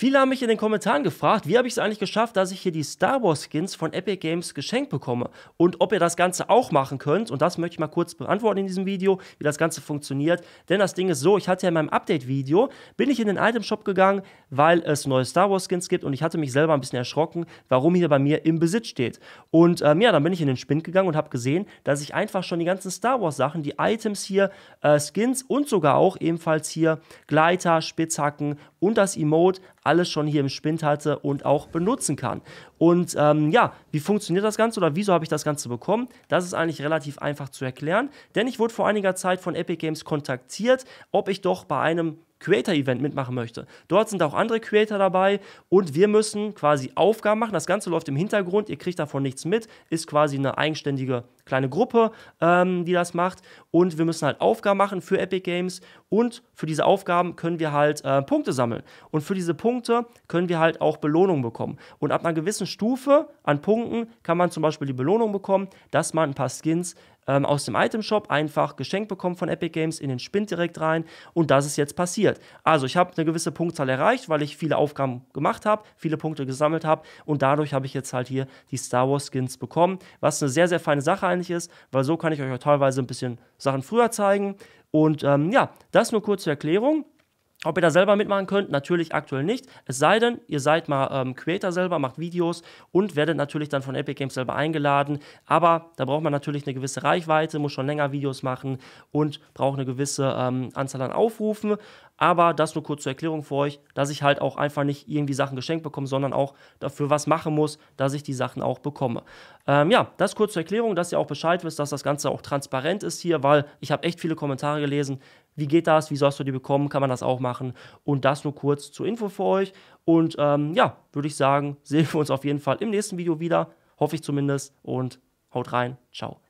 Viele haben mich in den Kommentaren gefragt, wie habe ich es eigentlich geschafft, dass ich hier die Star Wars Skins von Epic Games geschenkt bekomme und ob ihr das Ganze auch machen könnt. Und das möchte ich mal kurz beantworten in diesem Video, wie das Ganze funktioniert. Denn das Ding ist so, ich hatte ja in meinem Update-Video, bin ich in den Item Shop gegangen, weil es neue Star Wars Skins gibt und ich hatte mich selber ein bisschen erschrocken, warum hier bei mir im Besitz steht. Und ähm, ja, dann bin ich in den Spind gegangen und habe gesehen, dass ich einfach schon die ganzen Star Wars Sachen, die Items hier, äh, Skins und sogar auch ebenfalls hier Gleiter, Spitzhacken und das Emote alles schon hier im Spind hatte und auch benutzen kann. Und ähm, ja, wie funktioniert das Ganze oder wieso habe ich das Ganze bekommen? Das ist eigentlich relativ einfach zu erklären, denn ich wurde vor einiger Zeit von Epic Games kontaktiert, ob ich doch bei einem Creator-Event mitmachen möchte. Dort sind auch andere Creator dabei und wir müssen quasi Aufgaben machen. Das Ganze läuft im Hintergrund, ihr kriegt davon nichts mit, ist quasi eine eigenständige kleine Gruppe, ähm, die das macht. Und wir müssen halt Aufgaben machen für Epic Games und für diese Aufgaben können wir halt äh, Punkte sammeln. Und für diese Punkte können wir halt auch Belohnungen bekommen. Und ab einer gewissen Stufe an Punkten kann man zum Beispiel die Belohnung bekommen, dass man ein paar Skins ähm, aus dem Item Shop einfach geschenkt bekommen von Epic Games in den Spind direkt rein und das ist jetzt passiert. Also ich habe eine gewisse Punktzahl erreicht, weil ich viele Aufgaben gemacht habe, viele Punkte gesammelt habe und dadurch habe ich jetzt halt hier die Star Wars Skins bekommen, was eine sehr, sehr feine Sache eigentlich ist, weil so kann ich euch auch teilweise ein bisschen Sachen früher zeigen. Und ähm, ja, das nur kurz zur Erklärung. Ob ihr da selber mitmachen könnt, natürlich aktuell nicht. Es sei denn, ihr seid mal ähm, Creator selber, macht Videos und werdet natürlich dann von Epic Games selber eingeladen. Aber da braucht man natürlich eine gewisse Reichweite, muss schon länger Videos machen und braucht eine gewisse ähm, Anzahl an Aufrufen. Aber das nur kurz zur Erklärung für euch, dass ich halt auch einfach nicht irgendwie Sachen geschenkt bekomme, sondern auch dafür was machen muss, dass ich die Sachen auch bekomme. Ähm, ja, das kurz zur Erklärung, dass ihr auch Bescheid wisst, dass das Ganze auch transparent ist hier, weil ich habe echt viele Kommentare gelesen. Wie geht das? Wie sollst du die bekommen? Kann man das auch machen? Und das nur kurz zur Info für euch. Und ähm, ja, würde ich sagen, sehen wir uns auf jeden Fall im nächsten Video wieder. Hoffe ich zumindest. Und haut rein. Ciao.